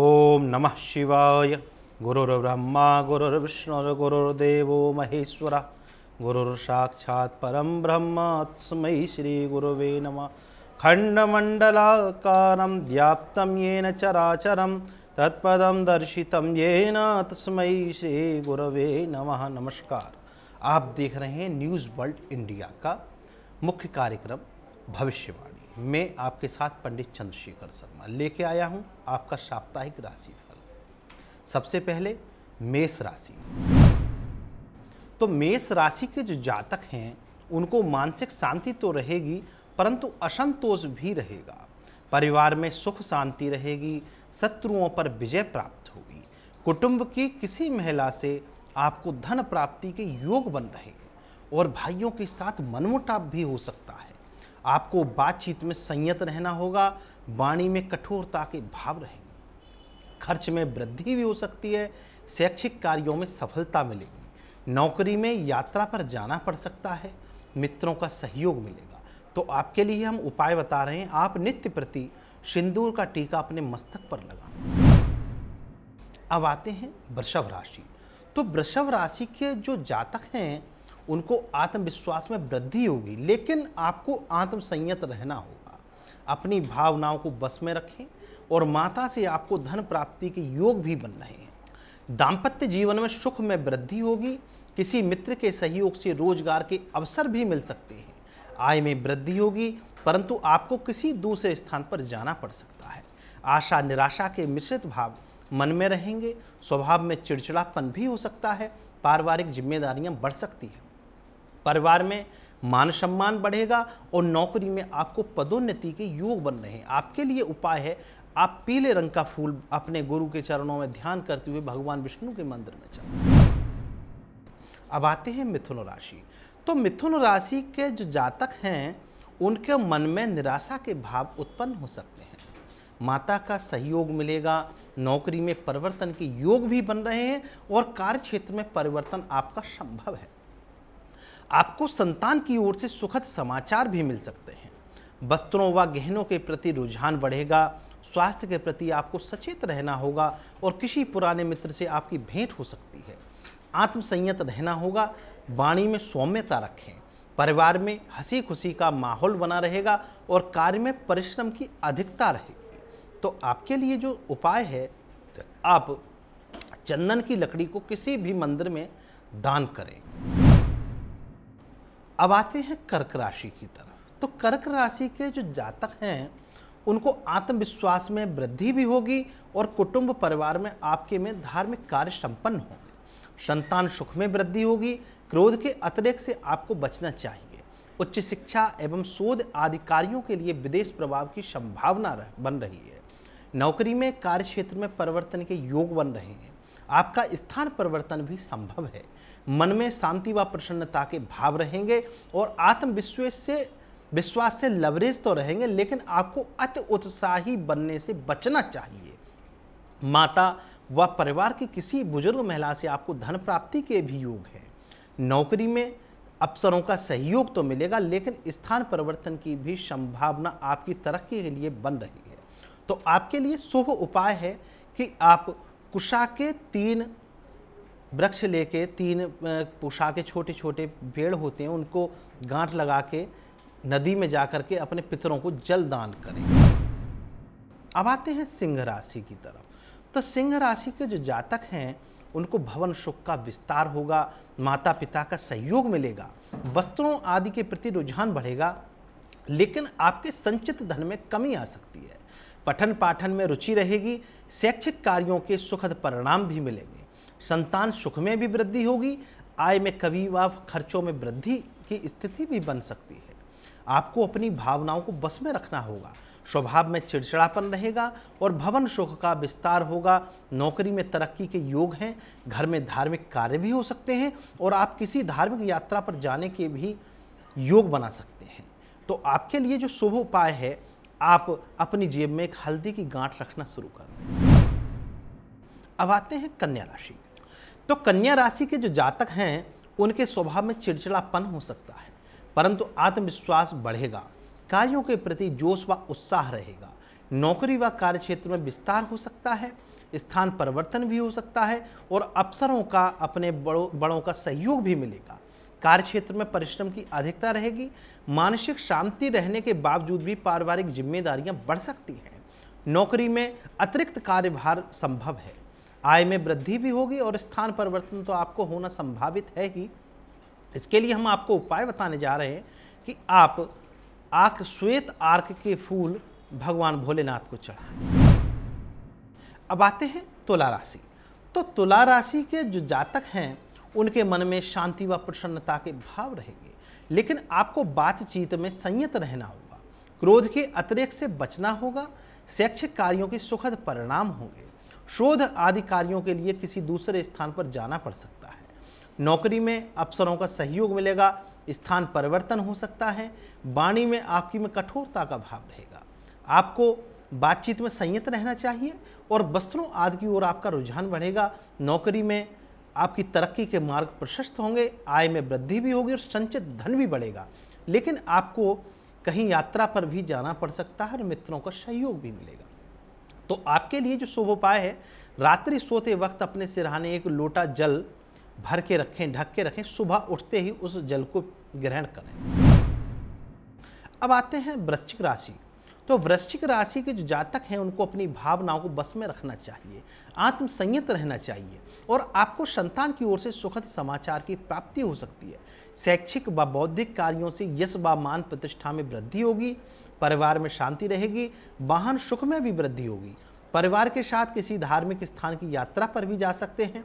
ओम नमः शिवाय गुरुर्ब्रह्मा गुरुर्विष्णु गुरुर्देव महेश्वर गुरुर्साक्षात् परम ब्रह्म श्री गुरव नमः खण्डमण्डलाकारं व्याप्तं येन चराचरम तत्पदम दर्शितं येन श्री श्रीगुरवे नमः नमस्कार आप देख रहे हैं न्यूज़ वर्ल्ड इंडिया का मुख्य कार्यक्रम भविष्यवाणी मैं आपके साथ पंडित चंद्रशेखर शर्मा लेके आया हूँ आपका साप्ताहिक राशि फल सबसे पहले मेष राशि तो मेष राशि के जो जातक हैं उनको मानसिक शांति तो रहेगी परंतु असंतोष भी रहेगा परिवार में सुख शांति रहेगी शत्रुओं पर विजय प्राप्त होगी कुटुंब की किसी महिला से आपको धन प्राप्ति के योग बन रहे हैं और भाइयों के साथ मनमुटाप भी हो सकता है आपको बातचीत में संयत रहना होगा वाणी में कठोरता के भाव रहेंगे खर्च में वृद्धि भी हो सकती है शैक्षिक कार्यों में सफलता मिलेगी नौकरी में यात्रा पर जाना पड़ सकता है मित्रों का सहयोग मिलेगा तो आपके लिए हम उपाय बता रहे हैं आप नित्य प्रति सिंदूर का टीका अपने मस्तक पर लगा अब आते हैं वृषभ राशि तो वृषभ राशि के जो जातक हैं उनको आत्मविश्वास में वृद्धि होगी लेकिन आपको आत्मसंयत रहना होगा अपनी भावनाओं को बस में रखें और माता से आपको धन प्राप्ति के योग भी बन रहे हैं दाम्पत्य जीवन में सुख में वृद्धि होगी किसी मित्र के सहयोग से रोजगार के अवसर भी मिल सकते हैं आय में वृद्धि होगी परंतु आपको किसी दूसरे स्थान पर जाना पड़ सकता है आशा निराशा के मिश्रित भाव मन में रहेंगे स्वभाव में चिड़चिड़ापन भी हो सकता है पारिवारिक जिम्मेदारियां बढ़ सकती हैं परिवार में मान सम्मान बढ़ेगा और नौकरी में आपको पदोन्नति के योग बन रहे हैं आपके लिए उपाय है आप पीले रंग का फूल अपने गुरु के चरणों में ध्यान करते हुए भगवान विष्णु के मंदिर में चल अब आते हैं मिथुन राशि तो मिथुन राशि के जो जातक हैं उनके मन में निराशा के भाव उत्पन्न हो सकते हैं माता का सहयोग मिलेगा नौकरी में परिवर्तन के योग भी बन रहे हैं और कार्य क्षेत्र में परिवर्तन आपका संभव है आपको संतान की ओर से सुखद समाचार भी मिल सकते हैं वस्त्रों व गहनों के प्रति रुझान बढ़ेगा स्वास्थ्य के प्रति आपको सचेत रहना होगा और किसी पुराने मित्र से आपकी भेंट हो सकती है आत्मसंयत रहना होगा वाणी में सौम्यता रखें परिवार में हंसी खुशी का माहौल बना रहेगा और कार्य में परिश्रम की अधिकता रहेगी तो आपके लिए जो उपाय है आप चंदन की लकड़ी को किसी भी मंदिर में दान करें अब आते हैं कर्क राशि की तरफ तो कर्क राशि के जो जातक हैं उनको आत्मविश्वास में वृद्धि भी होगी और कुटुंब परिवार में आपके में धार्मिक कार्य संपन्न होंगे संतान सुख में वृद्धि होगी क्रोध के अतिरिक्त से आपको बचना चाहिए उच्च शिक्षा एवं शोध आदि कार्यों के लिए विदेश प्रभाव की संभावना बन रही है नौकरी में कार्य क्षेत्र में परिवर्तन के योग बन रहे हैं आपका स्थान परिवर्तन भी संभव है मन में शांति व प्रसन्नता के भाव रहेंगे और आत्मविश्वास से विश्वास से लवरेज तो रहेंगे लेकिन आपको अति उत्साही बनने से बचना चाहिए माता व परिवार की किसी बुजुर्ग महिला से आपको धन प्राप्ति के भी योग हैं नौकरी में अफसरों का सहयोग तो मिलेगा लेकिन स्थान परिवर्तन की भी संभावना आपकी तरक्की के लिए बन रही है तो आपके लिए शुभ उपाय है कि आप कुशा के तीन वृक्ष लेके तीन कुशा के छोटे छोटे पेड़ होते हैं उनको गांठ लगा के नदी में जा कर के अपने पितरों को जल दान करें अब आते हैं सिंह राशि की तरफ तो सिंह राशि के जो जातक हैं उनको भवन सुख का विस्तार होगा माता पिता का सहयोग मिलेगा वस्त्रों आदि के प्रति रुझान बढ़ेगा लेकिन आपके संचित धन में कमी आ सकती है पठन पाठन में रुचि रहेगी शैक्षिक कार्यों के सुखद परिणाम भी मिलेंगे संतान सुख में भी वृद्धि होगी आय में कभी व खर्चों में वृद्धि की स्थिति भी बन सकती है आपको अपनी भावनाओं को बस में रखना होगा स्वभाव में चिड़चिड़ापन रहेगा और भवन सुख का विस्तार होगा नौकरी में तरक्की के योग हैं घर में धार्मिक कार्य भी हो सकते हैं और आप किसी धार्मिक यात्रा पर जाने के भी योग बना सकते हैं तो आपके लिए जो शुभ उपाय है आप अपनी जेब में एक हल्दी की गांठ रखना शुरू कर दें अब आते हैं कन्या राशि तो कन्या राशि के जो जातक हैं उनके स्वभाव में चिड़चिड़ापन हो सकता है परंतु आत्मविश्वास बढ़ेगा कार्यों के प्रति जोश व उत्साह रहेगा नौकरी व कार्य क्षेत्र में विस्तार हो सकता है स्थान परिवर्तन भी हो सकता है और अवसरों का अपने बड़ों बड़ों का सहयोग भी मिलेगा कार्य क्षेत्र में परिश्रम की अधिकता रहेगी मानसिक शांति रहने के बावजूद भी पारिवारिक जिम्मेदारियां बढ़ सकती हैं नौकरी में अतिरिक्त कार्यभार संभव है आय में वृद्धि भी होगी और स्थान परिवर्तन तो आपको होना संभावित है ही इसके लिए हम आपको उपाय बताने जा रहे हैं कि आप आक श्वेत आर्क के फूल भगवान भोलेनाथ को चढ़ाएं अब आते हैं तुला राशि तो तुला राशि के जो जातक हैं उनके मन में शांति व प्रसन्नता के भाव रहेंगे लेकिन आपको बातचीत में संयत रहना होगा क्रोध के अतिरिक्त से बचना होगा शैक्षिक कार्यों के सुखद परिणाम होंगे शोध आदि कार्यों के लिए किसी दूसरे स्थान पर जाना पड़ सकता है नौकरी में अफसरों का सहयोग मिलेगा स्थान परिवर्तन हो सकता है वाणी में आपकी में कठोरता का भाव रहेगा आपको बातचीत में संयत रहना चाहिए और वस्त्रों आदि की ओर आपका रुझान बढ़ेगा नौकरी में आपकी तरक्की के मार्ग प्रशस्त होंगे आय में वृद्धि भी होगी और संचित धन भी बढ़ेगा लेकिन आपको कहीं यात्रा पर भी जाना पड़ सकता है और मित्रों का सहयोग भी मिलेगा तो आपके लिए जो शुभ उपाय है रात्रि सोते वक्त अपने सिरहाने एक लोटा जल भर के रखें ढक के रखें सुबह उठते ही उस जल को ग्रहण करें अब आते हैं वृश्चिक राशि तो वृश्चिक राशि के जो जातक हैं उनको अपनी भावनाओं को बस में रखना चाहिए आत्मसंयत रहना चाहिए और आपको संतान की ओर से सुखद समाचार की प्राप्ति हो सकती है शैक्षिक व बौद्धिक कार्यों से यश व मान प्रतिष्ठा में वृद्धि होगी परिवार में शांति रहेगी वाहन सुख में भी वृद्धि होगी परिवार के साथ किसी धार्मिक स्थान की यात्रा पर भी जा सकते हैं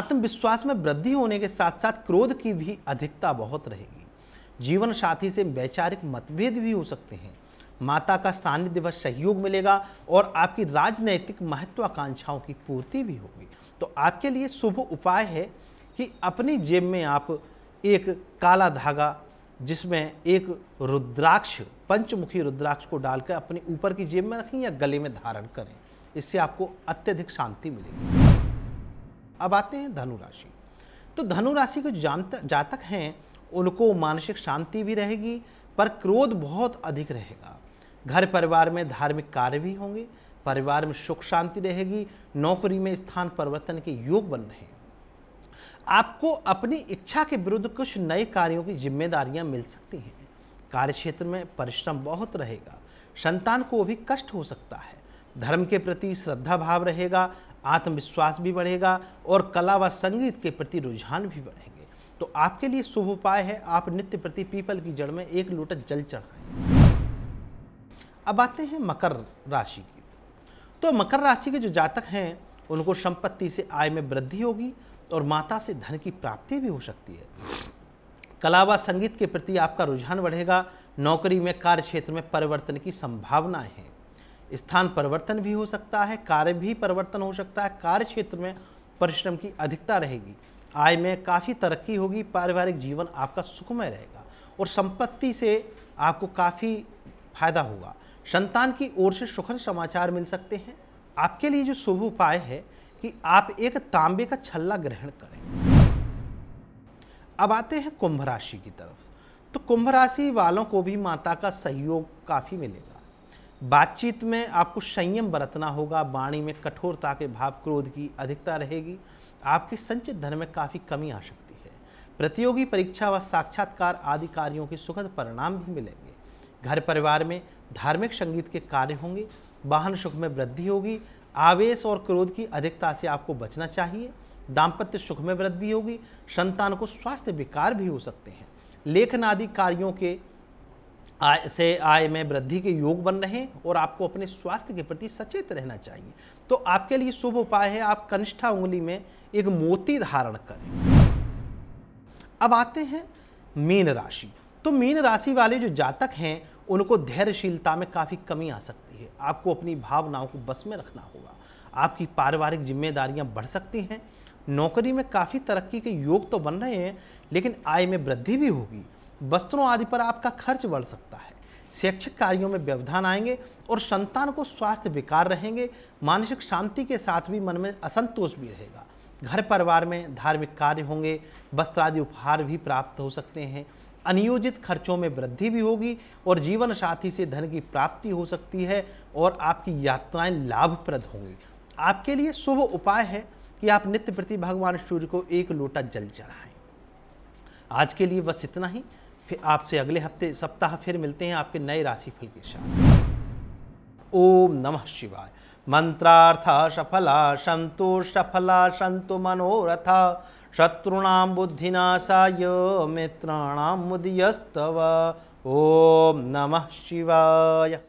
आत्मविश्वास में वृद्धि होने के साथ साथ क्रोध की भी अधिकता बहुत रहेगी जीवन साथी से वैचारिक मतभेद भी हो सकते हैं माता का सानिध्य व सहयोग मिलेगा और आपकी राजनैतिक महत्वाकांक्षाओं की पूर्ति भी होगी तो आपके लिए शुभ उपाय है कि अपनी जेब में आप एक काला धागा जिसमें एक रुद्राक्ष पंचमुखी रुद्राक्ष को डालकर अपने ऊपर की जेब में रखें या गले में धारण करें इससे आपको अत्यधिक शांति मिलेगी अब आते हैं धनुराशि तो धनुराशि के जानत जातक हैं उनको मानसिक शांति भी रहेगी पर क्रोध बहुत अधिक रहेगा घर परिवार में धार्मिक कार्य भी होंगे परिवार में सुख शांति रहेगी नौकरी में स्थान परिवर्तन के योग बन रहे हैं आपको अपनी इच्छा के विरुद्ध कुछ नए कार्यों की जिम्मेदारियां मिल सकती हैं कार्य क्षेत्र में परिश्रम बहुत रहेगा संतान को भी कष्ट हो सकता है धर्म के प्रति श्रद्धा भाव रहेगा आत्मविश्वास भी बढ़ेगा और कला व संगीत के प्रति रुझान भी बढ़ेंगे तो आपके लिए शुभ उपाय है आप नित्य प्रति पीपल की जड़ में एक लोटा जल चढ़ाएं अब आते हैं मकर राशि की तो मकर राशि के जो जातक हैं उनको संपत्ति से आय में वृद्धि होगी और माता से धन की प्राप्ति भी हो सकती है कला व संगीत के प्रति आपका रुझान बढ़ेगा नौकरी में कार्य क्षेत्र में परिवर्तन की संभावनाएं हैं स्थान परिवर्तन भी हो सकता है कार्य भी परिवर्तन हो सकता है कार्य क्षेत्र में परिश्रम की अधिकता रहेगी आय में काफ़ी तरक्की होगी पारिवारिक जीवन आपका सुखमय रहेगा और संपत्ति से आपको काफ़ी फायदा होगा संतान की ओर से सुखद समाचार मिल सकते हैं आपके लिए जो शुभ उपाय है कि आप एक तांबे का छल्ला ग्रहण करें अब आते हैं कुंभ राशि की तरफ तो कुंभ राशि वालों को भी माता का सहयोग काफ़ी मिलेगा बातचीत में आपको संयम बरतना होगा वाणी में कठोरता के भाव क्रोध की अधिकता रहेगी आपके संचित धन में काफ़ी कमी आ सकती है प्रतियोगी परीक्षा व साक्षात्कार आदि कार्यों के सुखद परिणाम भी मिलेंगे घर परिवार में धार्मिक संगीत के कार्य होंगे वाहन सुख में वृद्धि होगी आवेश और क्रोध की अधिकता से आपको बचना चाहिए दाम्पत्य सुख में वृद्धि होगी संतान को स्वास्थ्य विकार भी हो सकते हैं लेखन आदि कार्यों के आय से आय में वृद्धि के योग बन रहे हैं और आपको अपने स्वास्थ्य के प्रति सचेत रहना चाहिए तो आपके लिए शुभ उपाय है आप कनिष्ठा उंगली में एक मोती धारण करें अब आते हैं मीन राशि तो मीन राशि वाले जो जातक हैं उनको धैर्यशीलता में काफ़ी कमी आ सकती है आपको अपनी भावनाओं को बस में रखना होगा आपकी पारिवारिक जिम्मेदारियां बढ़ सकती हैं नौकरी में काफ़ी तरक्की के योग तो बन रहे हैं लेकिन आय में वृद्धि भी होगी वस्त्रों आदि पर आपका खर्च बढ़ सकता है शैक्षिक कार्यों में व्यवधान आएंगे और संतान को स्वास्थ्य बेकार रहेंगे मानसिक शांति के साथ भी मन में असंतोष भी रहेगा घर परिवार में धार्मिक कार्य होंगे वस्त्र आदि उपहार भी प्राप्त हो सकते हैं अनियोजित खर्चों में वृद्धि भी होगी और जीवन साथी से धन की प्राप्ति हो सकती है और आपकी यात्राएं लाभप्रद होंगी आपके लिए शुभ उपाय है कि आप नित्य प्रति भगवान सूर्य को एक लोटा जल चढ़ाएं आज के लिए बस इतना ही फिर आपसे अगले हफ्ते सप्ताह फिर मिलते हैं आपके नए राशिफल के साथ ओम नमः शिवाय मंत्रार्थ सफला संतु सफला संतु मनोरथ शत्रुणाम बुद्धिनाशाय मित्राणाम मुदयस्तव ओम नमः शिवाय